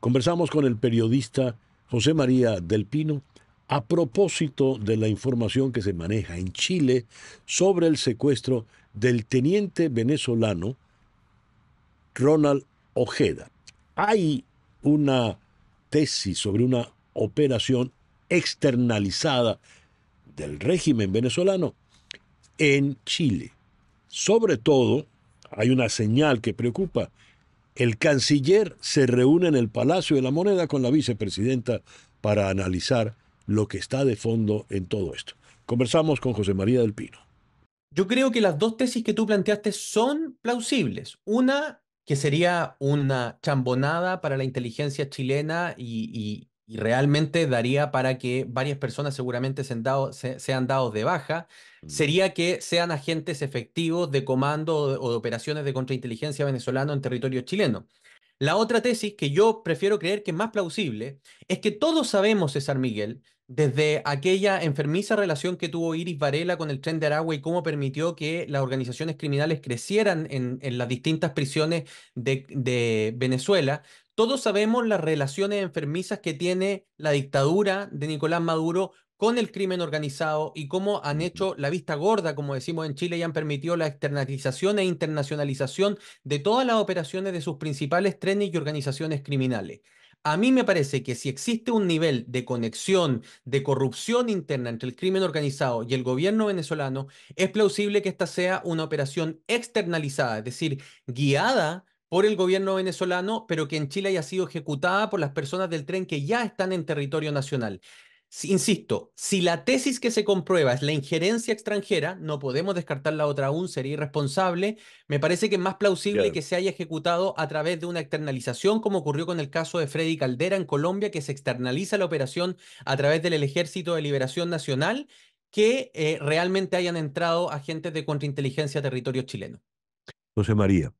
Conversamos con el periodista José María del Pino a propósito de la información que se maneja en Chile sobre el secuestro del teniente venezolano Ronald Ojeda. Hay una tesis sobre una operación externalizada del régimen venezolano en Chile. Sobre todo, hay una señal que preocupa el canciller se reúne en el Palacio de la Moneda con la vicepresidenta para analizar lo que está de fondo en todo esto. Conversamos con José María del Pino. Yo creo que las dos tesis que tú planteaste son plausibles. Una que sería una chambonada para la inteligencia chilena y, y, y realmente daría para que varias personas seguramente sean, dados de baja, mm. sería que sean agentes efectivos de comando o de, o de operaciones de contrainteligencia venezolano en territorio chileno. La otra tesis que yo prefiero creer que es más plausible es que todos sabemos, César Miguel, desde aquella enfermiza relación que tuvo Iris Varela con el tren de Aragua y cómo permitió que las organizaciones criminales crecieran en, las distintas prisiones de, de Venezuela, todos sabemos las relaciones enfermizas que tiene la dictadura de Nicolás Maduro con el crimen organizado y cómo han hecho la vista gorda, como decimos en Chile, y han permitido la externalización e internacionalización de todas las operaciones de sus principales trenes y organizaciones criminales. A mí me parece que si existe un nivel de conexión, de corrupción interna entre el crimen organizado y el gobierno venezolano, es plausible que esta sea una operación externalizada, es decir, guiada por el gobierno venezolano, pero que en Chile haya sido ejecutada por las personas del tren que ya están en territorio nacional. Insisto, si la tesis que se comprueba es la injerencia extranjera, no podemos descartar la otra aún, sería irresponsable. Me parece que es más plausible que se haya ejecutado a través de una externalización, como ocurrió con el caso de Freddy Caldera en Colombia, que se externaliza la operación a través del Ejército de Liberación Nacional, que eh, realmente hayan entrado agentes de contrainteligencia a territorio chileno. José María,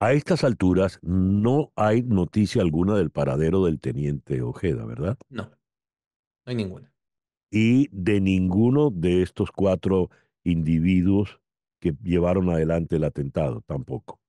a estas alturas no hay noticia alguna del paradero del teniente Ojeda, ¿verdad? No. No hay ninguna. Y de ninguno de estos cuatro individuos que llevaron adelante el atentado, tampoco.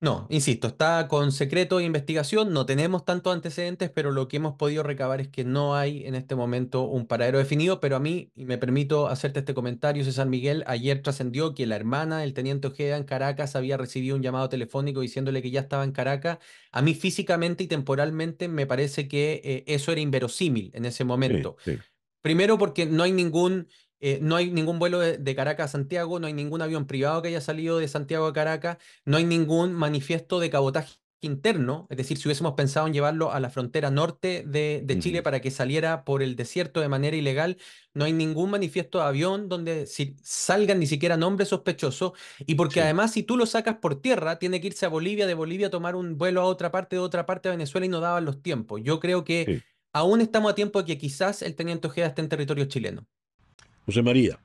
No, insisto, está con secreto de investigación, no tenemos tantos antecedentes, pero lo que hemos podido recabar es que no hay en este momento un paradero definido, pero a mí, y me permito hacerte este comentario, César Miguel, ayer trascendió que la hermana del teniente Ojeda en Caracas había recibido un llamado telefónico diciéndole que ya estaba en Caracas. A mí físicamente y temporalmente me parece que eh, eso era inverosímil en ese momento. Primero porque no hay ningún eh, no hay ningún vuelo de, Caracas a Santiago, no hay ningún avión privado que haya salido de Santiago a Caracas, no hay ningún manifiesto de cabotaje interno, es decir, si hubiésemos pensado en llevarlo a la frontera norte de, Chile para que saliera por el desierto de manera ilegal, no hay ningún manifiesto de avión donde salgan ni siquiera nombres sospechosos, y porque además si tú lo sacas por tierra, tiene que irse a Bolivia, de Bolivia tomar un vuelo a otra parte, de otra parte de Venezuela y no daban los tiempos. Yo creo que aún estamos a tiempo de que quizás el teniente Ojeda esté en territorio chileno. José María,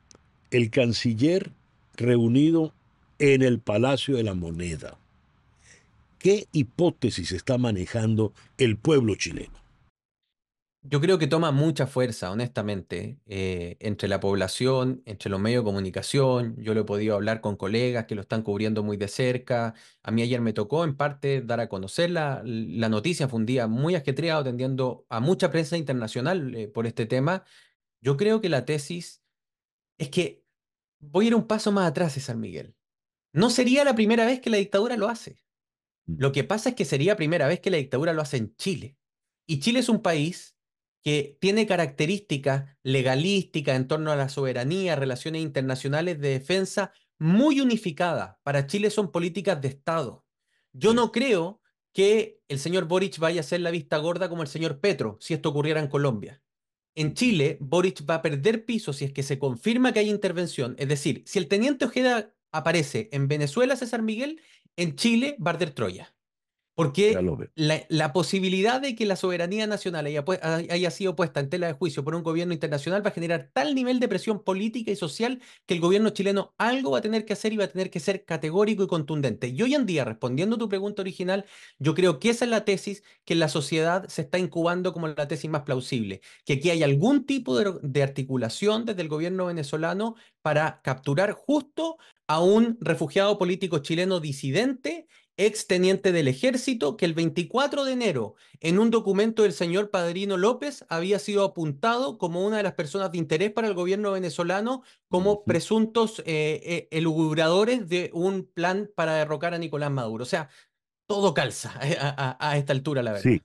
el canciller reunido en el Palacio de la Moneda. ¿Qué hipótesis está manejando el pueblo chileno? Yo creo que toma mucha fuerza, honestamente, eh, entre la población, entre los medios de comunicación. Yo lo he podido hablar con colegas que lo están cubriendo muy de cerca. A mí ayer me tocó, en parte, dar a conocer la, la noticia. Fue un día muy ajetreado, atendiendo a mucha prensa internacional eh, por este tema. Yo creo que la tesis es que voy a ir un paso más atrás de San Miguel. No sería la primera vez que la dictadura lo hace. Mm. Lo que pasa es que sería la primera vez que la dictadura lo hace en Chile. Y Chile es un país que tiene características legalísticas en torno a la soberanía, relaciones internacionales de defensa muy unificadas. Para Chile son políticas de Estado. Yo no creo que el señor Boric vaya a ser la vista gorda como el señor Petro, si esto ocurriera en Colombia. En Chile, Boric va a perder piso si es que se confirma que hay intervención. Es decir, si el teniente Ojeda aparece en Venezuela, César Miguel, en Chile, Barder Troya. Porque la, posibilidad de que la soberanía nacional haya, sido puesta en tela de juicio por un gobierno internacional va a generar tal nivel de presión política y social que el gobierno chileno algo va a tener que hacer y va a tener que ser categórico y contundente. Y hoy en día, respondiendo a tu pregunta original, yo creo que esa es la tesis que la sociedad se está incubando como la tesis más plausible, que aquí hay algún tipo de articulación desde el gobierno venezolano para capturar justo a un refugiado político chileno disidente exteniente del ejército, que el 24 de enero, en un documento del señor Padrino López, había sido apuntado como una de las personas de interés para el gobierno venezolano como presuntos eh, eh elugubradores de un plan para derrocar a Nicolás Maduro. O sea, todo calza eh, a, esta altura, la verdad.